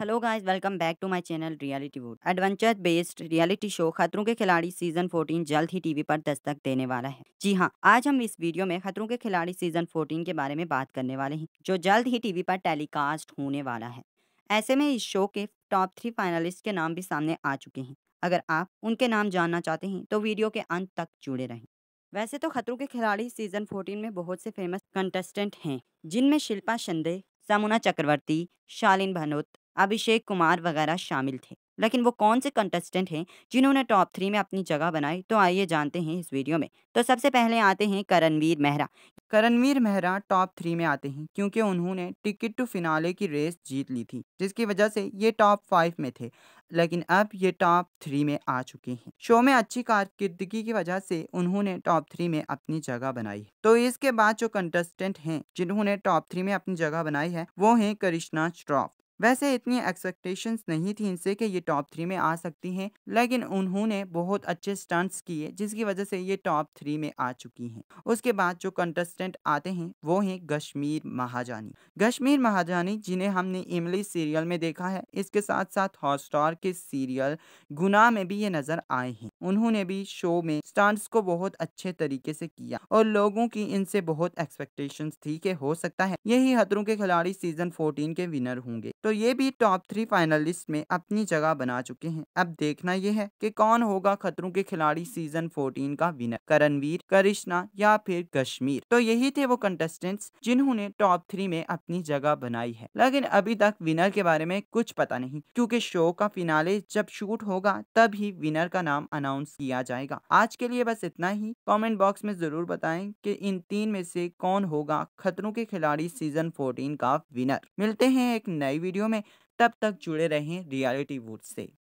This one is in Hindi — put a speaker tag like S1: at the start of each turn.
S1: hello guys welcome back to my channel reality wood adventure based reality show Khatron ke खिलाड़ी सीजन 14 जल्द ही टीवी पर दस्तक देने वाला है जी हाँ आज हम इस वीडियो में खतरों के खिलाड़ी सीजन 14 के बारे में बात करने वाले हैं जो जल्द ही टीवी पर टेलीकास्ट होने वाला है ऐसे में इस शो के टॉप थ्री फाइनलिस्ट के नाम भी सामने आ चुके हैं अगर आप उनके नाम जानना चाहते हैं तो वीडियो के अंत तक जुड़े रहें वैसे तो खतरों के खिलाड़ी सीजन फोर्टीन में बहुत से फेमस कंटेस्टेंट हैं जिनमें शिल्पा शिंदे समुना चक्रवर्ती शालीन भनोत अभिषेक कुमार वगैरह शामिल थे लेकिन वो कौन से कंटेस्टेंट हैं जिन्होंने टॉप थ्री में अपनी जगह बनाई तो आइए जानते हैं इस वीडियो में तो सबसे पहले आते हैं करणवीर मेहरा करणवीर
S2: मेहरा टॉप थ्री में आते हैं क्योंकि उन्होंने टिकट टू फिनाले की रेस जीत ली थी जिसकी वजह से ये टॉप फाइव में थे लेकिन अब ये टॉप थ्री में आ चुके हैं शो में अच्छी कारकर्दगी की वजह से उन्होंने टॉप थ्री में अपनी जगह बनाई तो इसके बाद जो कंटेस्टेंट हैं जिन्होंने टॉप थ्री में अपनी जगह बनाई है वो हैं करिश्ना श्रॉफ वैसे इतनी एक्सपेक्टेशंस नहीं थी इनसे कि ये टॉप थ्री में आ सकती हैं लेकिन उन्होंने बहुत अच्छे स्टंट्स किए जिसकी वजह से ये टॉप थ्री में आ चुकी हैं उसके बाद जो कंटेस्टेंट आते हैं वो हैं कश्मीर महाजानी कश्मीर महाजानी जिन्हें हमने इमली सीरियल में देखा है इसके साथ साथ हॉटस्टार के सीरियल गुना में भी ये नजर आए हैं उन्होंने भी शो में स्टंट्स को बहुत अच्छे तरीके से किया और लोगों की इनसे बहुत एक्सपेक्टेशन थी कि हो सकता है यही खतरों के खिलाड़ी सीजन फोर्टीन के विनर होंगे तो ये भी टॉप थ्री फाइनलिस्ट में अपनी जगह बना चुके हैं अब देखना यह है कि कौन होगा खतरों के खिलाड़ी सीजन 14 का विनर करणवीर करिश्ना या फिर कश्मीर तो यही थे वो कंटेस्टेंट्स जिन्होंने टॉप थ्री में अपनी जगह बनाई है लेकिन अभी तक विनर के बारे में कुछ पता नहीं क्यूँकी शो का फिनाले जब शूट होगा तब ही विनर का नाम अनाउंस किया जाएगा आज के लिए बस इतना ही कॉमेंट बॉक्स में जरूर बताए की इन तीन में से कौन होगा खतरों के खिलाड़ी सीजन फोर्टीन का विनर मिलते हैं एक नई वीडियो वीडियो में तब तक जुड़े रहें रियलिटी वुड से